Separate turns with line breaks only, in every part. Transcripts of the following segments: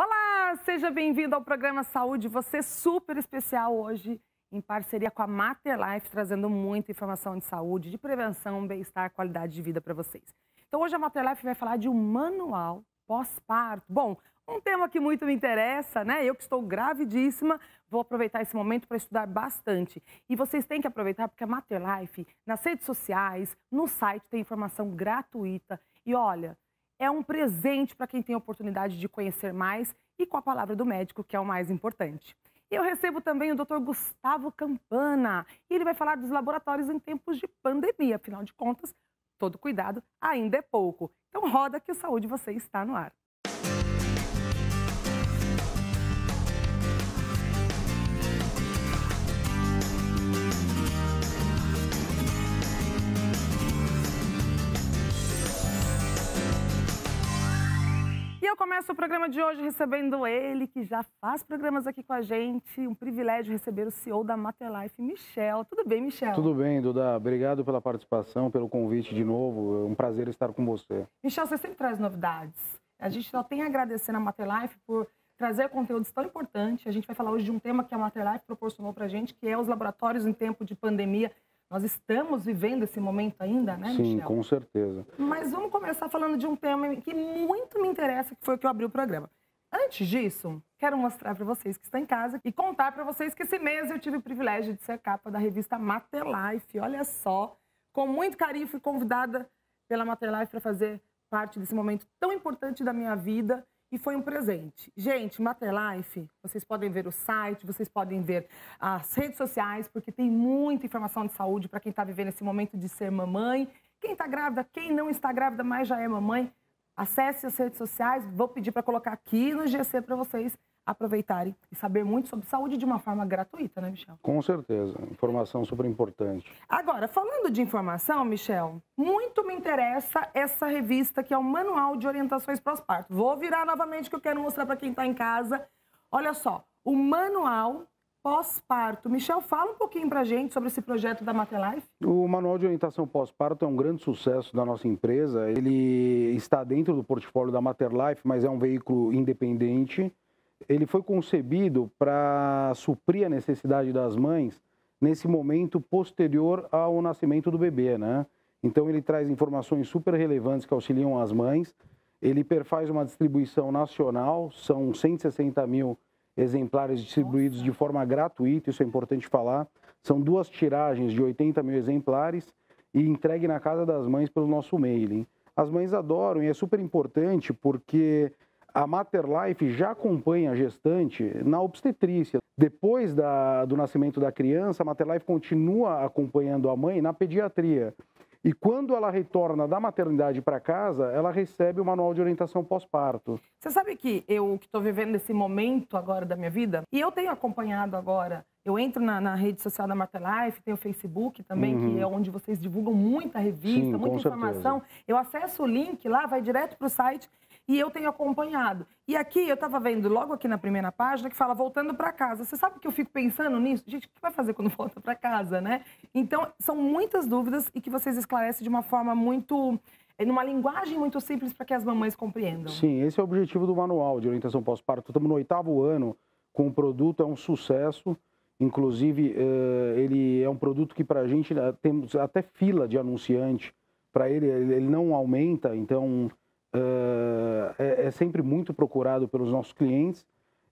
Olá, seja bem-vindo ao programa Saúde, você super especial hoje em parceria com a Mater Life, trazendo muita informação de saúde, de prevenção, bem-estar, qualidade de vida para vocês. Então hoje a Mater Life vai falar de um manual pós-parto. Bom, um tema que muito me interessa, né? Eu que estou gravidíssima, vou aproveitar esse momento para estudar bastante. E vocês têm que aproveitar porque a Mater Life, nas redes sociais, no site tem informação gratuita. E olha, é um presente para quem tem a oportunidade de conhecer mais e com a palavra do médico, que é o mais importante. Eu recebo também o Dr. Gustavo Campana, e ele vai falar dos laboratórios em tempos de pandemia. Afinal de contas, todo cuidado ainda é pouco. Então roda que o Saúde Você está no ar. eu começo o programa de hoje recebendo ele, que já faz programas aqui com a gente. Um privilégio receber o CEO da Materlife, Michel. Tudo bem, Michel? Tudo
bem, Duda. Obrigado pela participação, pelo convite de novo. É um prazer estar com você.
Michel, você sempre traz novidades. A gente só tem a agradecer na Materlife por trazer conteúdos tão importantes. A gente vai falar hoje de um tema que a Materlife proporcionou para a gente, que é os laboratórios em tempo de pandemia. Nós estamos vivendo esse momento ainda, né, Sim, Michel? com
certeza.
Mas vamos começar falando de um tema que muito me interessa, que foi o que eu abri o programa. Antes disso, quero mostrar para vocês que estão em casa e contar para vocês que esse mês eu tive o privilégio de ser capa da revista Materlife. Olha só, com muito carinho fui convidada pela Materlife para fazer parte desse momento tão importante da minha vida. E foi um presente. Gente, Materlife, vocês podem ver o site, vocês podem ver as redes sociais, porque tem muita informação de saúde para quem está vivendo esse momento de ser mamãe. Quem está grávida, quem não está grávida, mas já é mamãe, acesse as redes sociais. Vou pedir para colocar aqui no GC para vocês aproveitarem e saber muito sobre saúde de uma forma gratuita, né, Michel?
Com certeza. Informação super importante.
Agora, falando de informação, Michel, muito me interessa essa revista que é o Manual de Orientações Pós-Parto. Vou virar novamente que eu quero mostrar para quem está em casa. Olha só, o Manual pós-parto. Michel, fala um pouquinho para gente sobre esse projeto da Matelife.
O Manual de Orientação Pós-Parto é um grande sucesso da nossa empresa. Ele está dentro do portfólio da Materlife, mas é um veículo independente ele foi concebido para suprir a necessidade das mães nesse momento posterior ao nascimento do bebê, né? Então ele traz informações super relevantes que auxiliam as mães. Ele perfaz uma distribuição nacional, são 160 mil exemplares distribuídos de forma gratuita, isso é importante falar. São duas tiragens de 80 mil exemplares e entregue na casa das mães pelo nosso mailing. As mães adoram e é super importante porque a Materlife já acompanha a gestante na obstetrícia. Depois da, do nascimento da criança, a Materlife continua acompanhando a mãe na pediatria. E quando ela retorna da maternidade para casa, ela recebe o manual de orientação pós-parto.
Você sabe que eu que estou vivendo esse momento agora da minha vida, e eu tenho acompanhado agora, eu entro na, na rede social da Materlife, tenho o Facebook também, uhum. que é onde vocês divulgam muita revista, Sim, muita informação. Certeza. Eu acesso o link lá, vai direto para o site e eu tenho acompanhado. E aqui, eu estava vendo logo aqui na primeira página que fala voltando para casa. Você sabe que eu fico pensando nisso? Gente, o que vai fazer quando volta para casa, né? Então, são muitas dúvidas e que vocês esclarecem de uma forma muito eh, numa linguagem muito simples para que as mamães compreendam.
Sim, esse é o objetivo do manual de orientação pós-parto. Estamos no oitavo ano com o produto, é um sucesso. Inclusive, eh, ele é um produto que para a gente eh, temos até fila de anunciante. Para ele, ele não aumenta, então é, é, é sempre muito procurado pelos nossos clientes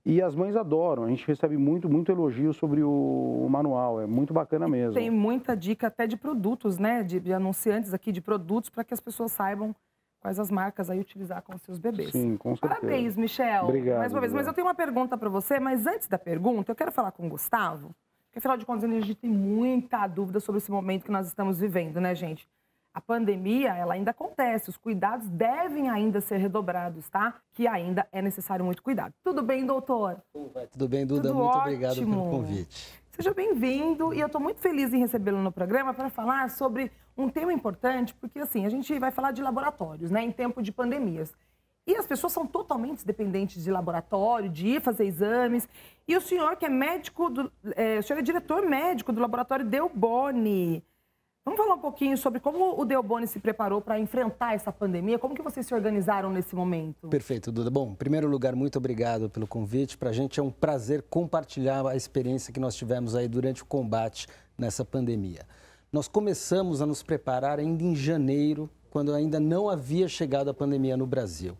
e as mães adoram. A gente recebe muito, muito elogio sobre o, o manual. É muito bacana mesmo. Tem
muita dica até de produtos, né? De, de anunciantes aqui de produtos para que as pessoas saibam quais as marcas aí utilizar com os seus bebês. Sim,
com certeza. Parabéns, Michel. Obrigado. Mais uma vez. Obrigado. Mas eu
tenho uma pergunta para você, mas antes da pergunta, eu quero falar com o Gustavo, porque afinal de contas a gente tem muita dúvida sobre esse momento que nós estamos vivendo, né, gente? a pandemia ela ainda acontece, os cuidados devem ainda ser redobrados, tá? Que ainda é necessário muito cuidado. Tudo bem, doutor? Tudo
bem, Duda. Tudo muito ótimo. obrigado pelo convite.
Seja bem-vindo e eu estou muito feliz em recebê-lo no programa para falar sobre um tema importante, porque assim, a gente vai falar de laboratórios, né, em tempo de pandemias. E as pessoas são totalmente dependentes de laboratório, de ir fazer exames. E o senhor, que é médico, do, é, o senhor é diretor médico do laboratório Deu Boni. Vamos falar um pouquinho sobre como o Deoboni se preparou para enfrentar essa pandemia, como que vocês se organizaram nesse momento?
Perfeito, Duda. Bom, em primeiro lugar, muito obrigado pelo convite. Para a gente é um prazer compartilhar a experiência que nós tivemos aí durante o combate nessa pandemia. Nós começamos a nos preparar ainda em janeiro, quando ainda não havia chegado a pandemia no Brasil.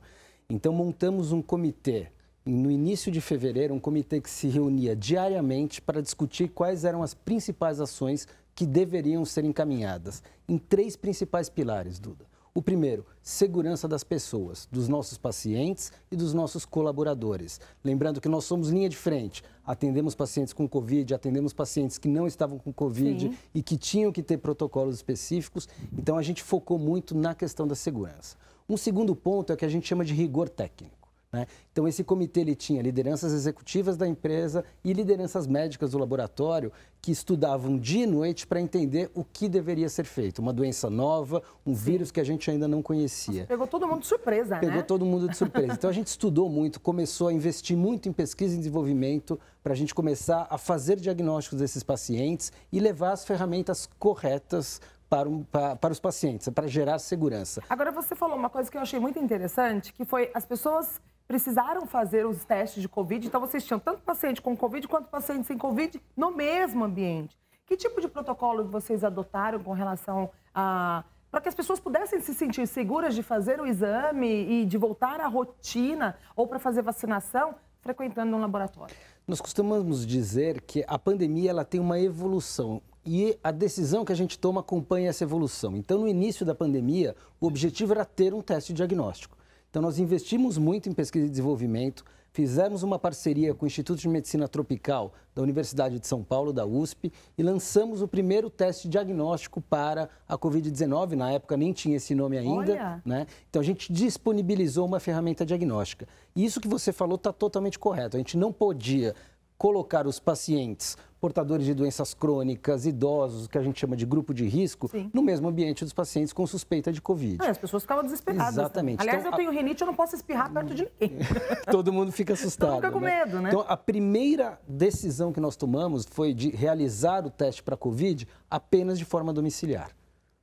Então montamos um comitê no início de fevereiro, um comitê que se reunia diariamente para discutir quais eram as principais ações que deveriam ser encaminhadas em três principais pilares, Duda. O primeiro, segurança das pessoas, dos nossos pacientes e dos nossos colaboradores. Lembrando que nós somos linha de frente, atendemos pacientes com Covid, atendemos pacientes que não estavam com Covid Sim. e que tinham que ter protocolos específicos, então a gente focou muito na questão da segurança. Um segundo ponto é o que a gente chama de rigor técnico. Né? Então, esse comitê ele tinha lideranças executivas da empresa e lideranças médicas do laboratório que estudavam dia e noite para entender o que deveria ser feito. Uma doença nova, um vírus que a gente ainda não conhecia. Nossa,
pegou todo mundo de surpresa, né? pegou né?
todo mundo de surpresa. Então, a gente estudou muito, começou a investir muito em pesquisa e desenvolvimento para a gente começar a fazer diagnósticos desses pacientes e levar as ferramentas corretas para, um, para, para, os pacientes, para gerar segurança.
Agora, você falou uma coisa que eu achei muito interessante, que foi as pessoas precisaram fazer os testes de Covid, então vocês tinham tanto paciente com Covid quanto paciente sem Covid no mesmo ambiente. Que tipo de protocolo vocês adotaram com relação a. para que as pessoas pudessem se sentir seguras de fazer o exame e de voltar à rotina ou para fazer vacinação frequentando um laboratório?
Nós costumamos dizer que a pandemia ela tem uma evolução e a decisão que a gente toma acompanha essa evolução. Então, no início da pandemia, o objetivo era ter um teste diagnóstico. Então, nós investimos muito em pesquisa e desenvolvimento, fizemos uma parceria com o Instituto de Medicina Tropical da Universidade de São Paulo, da USP, e lançamos o primeiro teste diagnóstico para a Covid-19. Na época nem tinha esse nome ainda. Né? Então a gente disponibilizou uma ferramenta diagnóstica. E isso que você falou está totalmente correto. A gente não podia colocar os pacientes portadores de doenças crônicas, idosos, que a gente chama de grupo de risco, Sim. no mesmo ambiente dos pacientes com suspeita de Covid.
É, as pessoas ficavam desesperadas. Exatamente. Né? Aliás, então, eu a... tenho rinite, eu não posso espirrar perto de ninguém.
Todo mundo fica assustado. Todo mundo fica com né? medo, né? Então, a primeira decisão que nós tomamos foi de realizar o teste para Covid apenas de forma domiciliar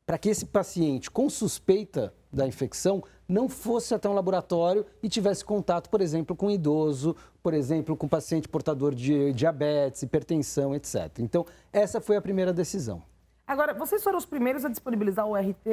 para que esse paciente com suspeita da infecção não fosse até um laboratório e tivesse contato, por exemplo, com um idoso, por exemplo, com um paciente portador de diabetes, hipertensão, etc. Então, essa foi a primeira decisão.
Agora, vocês foram os primeiros a disponibilizar o RT,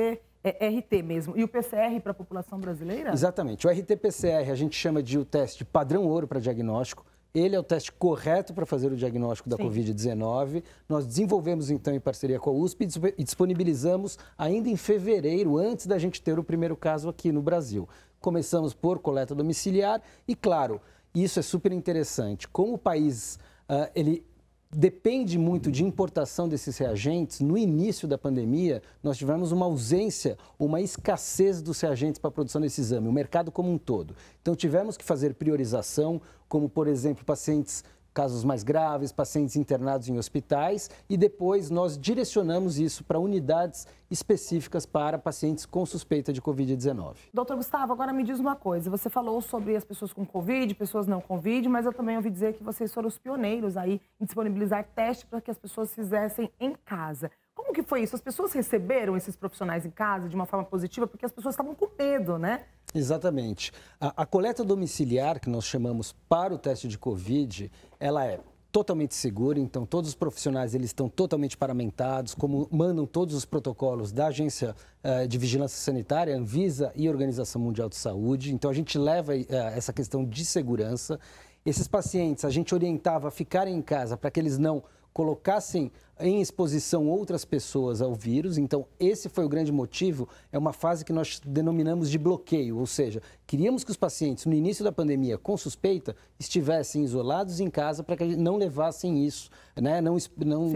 é, RT mesmo, e o PCR para a população brasileira?
Exatamente. O RT-PCR a gente chama de o teste padrão ouro para diagnóstico. Ele é o teste correto para fazer o diagnóstico da Covid-19. Nós desenvolvemos, então, em parceria com a USP e disponibilizamos ainda em fevereiro, antes da gente ter o primeiro caso aqui no Brasil. Começamos por coleta domiciliar e, claro, isso é super interessante. Como o país uh, ele depende muito de importação desses reagentes. No início da pandemia, nós tivemos uma ausência, uma escassez dos reagentes para a produção desse exame, o mercado como um todo. Então, tivemos que fazer priorização, como, por exemplo, pacientes casos mais graves, pacientes internados em hospitais e depois nós direcionamos isso para unidades específicas para pacientes com suspeita de Covid-19.
Doutor Gustavo, agora me diz uma coisa. Você falou sobre as pessoas com Covid, pessoas não Covid, mas eu também ouvi dizer que vocês foram os pioneiros aí em disponibilizar teste para que as pessoas fizessem em casa. Como que foi isso? As pessoas receberam esses profissionais em casa de uma forma positiva porque as pessoas estavam com medo, né?
Exatamente. A, a, coleta domiciliar, que nós chamamos para o teste de Covid, ela é totalmente segura, então todos os profissionais eles estão totalmente paramentados, como mandam todos os protocolos da Agência eh, de Vigilância Sanitária, Anvisa e Organização Mundial de Saúde. Então a gente leva eh, essa questão de segurança. Esses pacientes a gente orientava a ficarem em casa para que eles não colocassem em exposição outras pessoas ao vírus. Então, esse foi o grande motivo. É uma fase que nós denominamos de bloqueio, ou seja, queríamos que os pacientes, no início da pandemia, com suspeita, estivessem isolados em casa para que não levassem isso, né? não, não,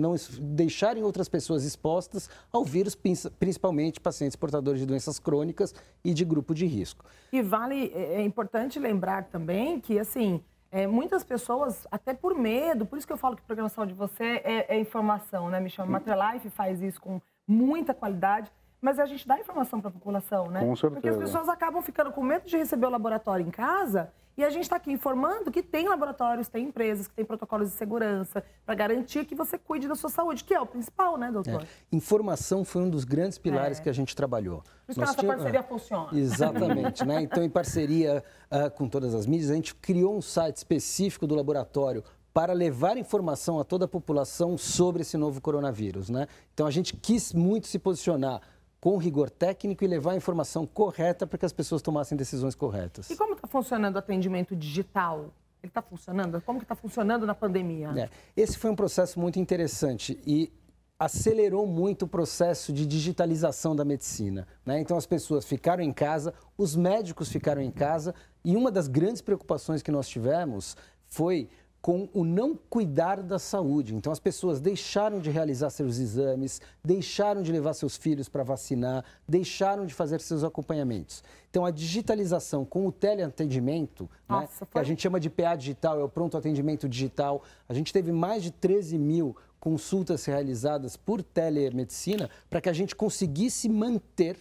não deixarem outras pessoas expostas ao vírus, principalmente pacientes portadores de doenças crônicas e de grupo de risco.
E vale, é, é importante lembrar também que, assim, é, muitas pessoas, até por medo, por isso que eu falo que programação de você é, é informação, né, Michel? Matrelife faz isso com muita qualidade mas a gente dá informação para a população, né? Com certeza. Porque as pessoas acabam ficando com medo de receber o laboratório em casa e a gente está aqui informando que tem laboratórios, tem empresas, que tem protocolos de segurança para garantir que você cuide da sua saúde, que é o principal, né, doutor? É.
Informação foi um dos grandes pilares é. que a gente trabalhou. Por isso Nós que a nossa parceria funciona. Exatamente, né? Então, em parceria uh, com todas as mídias, a gente criou um site específico do laboratório para levar informação a toda a população sobre esse novo coronavírus, né? Então, a gente quis muito se posicionar com rigor técnico e levar a informação correta para que as pessoas tomassem decisões corretas. E
como está funcionando o atendimento digital? Ele está funcionando? Como que está funcionando na pandemia? É,
esse foi um processo muito interessante e acelerou muito o processo de digitalização da medicina. Né? Então as pessoas ficaram em casa, os médicos ficaram em casa e uma das grandes preocupações que nós tivemos foi com o não cuidar da saúde. Então, as pessoas deixaram de realizar seus exames, deixaram de levar seus filhos para vacinar, deixaram de fazer seus acompanhamentos. Então, a digitalização com o teleatendimento, né, Nossa, né, foi... que a gente chama de PA digital, é o pronto atendimento digital, a gente teve mais de 13 mil consultas realizadas por telemedicina para que a gente conseguisse manter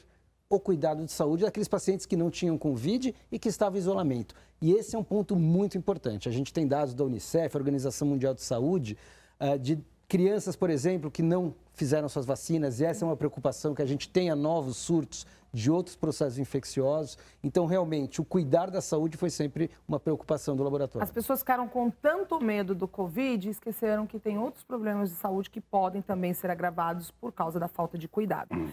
o cuidado de saúde daqueles pacientes que não tinham Covid e que estavam em isolamento. E esse é um ponto muito importante. A gente tem dados da Unicef, Organização Mundial de Saúde, eh, de crianças, por exemplo, que não fizeram suas vacinas, e essa é uma preocupação que a gente tenha novos surtos de outros processos infecciosos. Então, realmente, o cuidar da saúde foi sempre uma preocupação do laboratório. As
pessoas ficaram com tanto medo do Covid e esqueceram que tem outros problemas de saúde que podem também ser agravados por causa da falta de cuidado. Hum.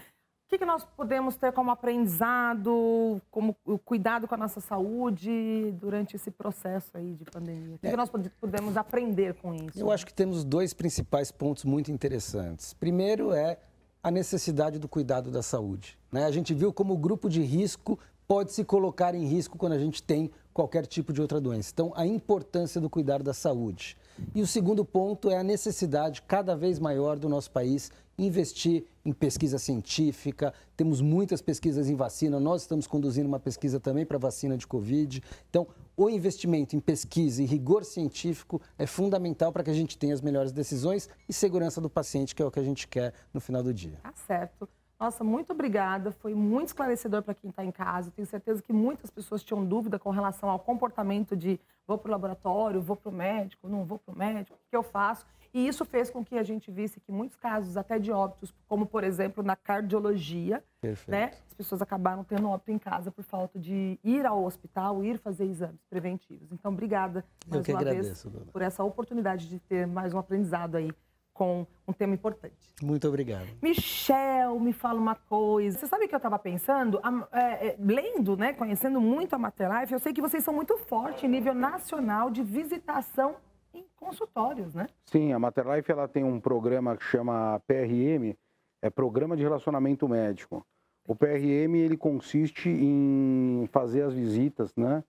O que, que nós podemos ter como aprendizado, como cuidado com a nossa saúde durante esse processo aí de pandemia? O que, é. que nós podemos aprender com isso? Eu acho que
temos dois principais pontos muito interessantes. Primeiro é a necessidade do cuidado da saúde. Né? A gente viu como o grupo de risco pode se colocar em risco quando a gente tem qualquer tipo de outra doença. Então, a importância do cuidar da saúde. E o segundo ponto é a necessidade cada vez maior do nosso país investir em pesquisa científica. Temos muitas pesquisas em vacina, nós estamos conduzindo uma pesquisa também para vacina de Covid. Então, o investimento em pesquisa e rigor científico é fundamental para que a gente tenha as melhores decisões e segurança do paciente, que é o que a gente quer no final do dia.
Tá certo. Nossa, muito obrigada. Foi muito esclarecedor para quem está em casa. Tenho certeza que muitas pessoas tinham dúvida com relação ao comportamento de vou para o laboratório, vou para o médico, não vou para o médico, o que eu faço? E isso fez com que a gente visse que muitos casos, até de óbitos, como por exemplo na cardiologia, né, as pessoas acabaram tendo óbito em casa por falta de ir ao hospital, ir fazer exames preventivos. Então, obrigada mais uma agradeço, vez dona. por essa oportunidade de ter mais um aprendizado aí com um tema importante.
Muito obrigado.
Michel, me fala uma coisa. Você sabe o que eu estava pensando? A, é, é, lendo, né, conhecendo muito a Materlife, eu sei que vocês são muito fortes em nível nacional de visitação em consultórios, né?
Sim, a Materlife ela tem um programa que chama PRM, é Programa de Relacionamento Médico. O PRM ele consiste em fazer as visitas, né,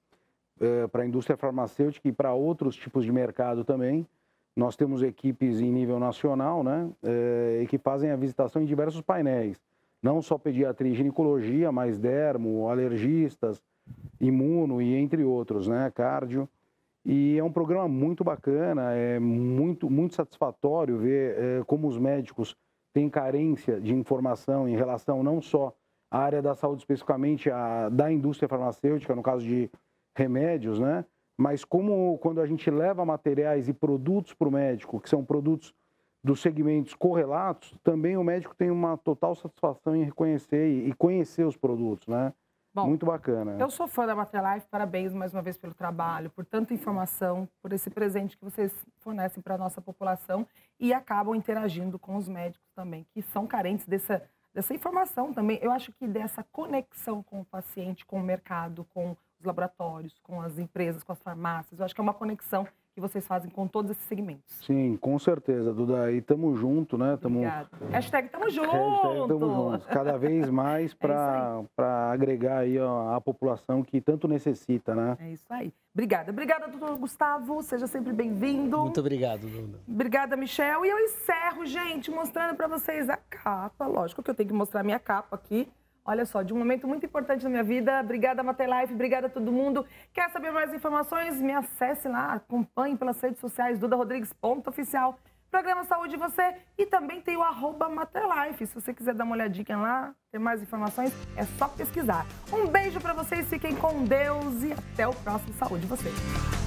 é, para a indústria farmacêutica e para outros tipos de mercado também nós temos equipes em nível nacional, né, e eh, que fazem a visitação em diversos painéis, não só pediatria e ginecologia, mas dermo, alergistas, imuno e entre outros, né, cardio. E é um programa muito bacana, é muito, muito satisfatório ver é, como os médicos têm carência de informação em relação não só à área da saúde, especificamente a, da indústria farmacêutica, no caso de remédios, né? Mas como quando a gente leva materiais e produtos para o médico, que são produtos dos segmentos correlatos, também o médico tem uma total satisfação em reconhecer e conhecer os produtos, né? Bom, Muito bacana. Eu sou
fã da Materlife, parabéns mais uma vez pelo trabalho, por tanta informação, por esse presente que vocês fornecem para a nossa população e acabam interagindo com os médicos também, que são carentes dessa, dessa informação também. Eu acho que dessa conexão com o paciente, com o mercado, com os laboratórios, com as empresas, com as farmácias. Eu acho que é uma conexão que vocês fazem com todos esses segmentos.
Sim, com certeza, Duda. E tamo junto, né? Tamo... Obrigada.
Hashtag tamo junto! Hashtag tamo junto. Cada
vez mais para é agregar aí ó, a população que tanto necessita, né?
É isso aí. Obrigada. Obrigada, doutor Gustavo. Seja sempre bem-vindo. Muito
obrigado, Duda.
Obrigada, Michel. E eu encerro, gente, mostrando para vocês a capa. Lógico que eu tenho que mostrar a minha capa aqui. Olha só, de um momento muito importante na minha vida. Obrigada, Matelife. Obrigada a todo mundo. Quer saber mais informações? Me acesse lá, acompanhe pelas redes sociais dudarodrigues.oficial. Programa Saúde Você e também tem o arroba Materlife. Se você quiser dar uma olhadinha lá, ter mais informações, é só pesquisar. Um beijo para vocês, fiquem com Deus e até o próximo Saúde Você.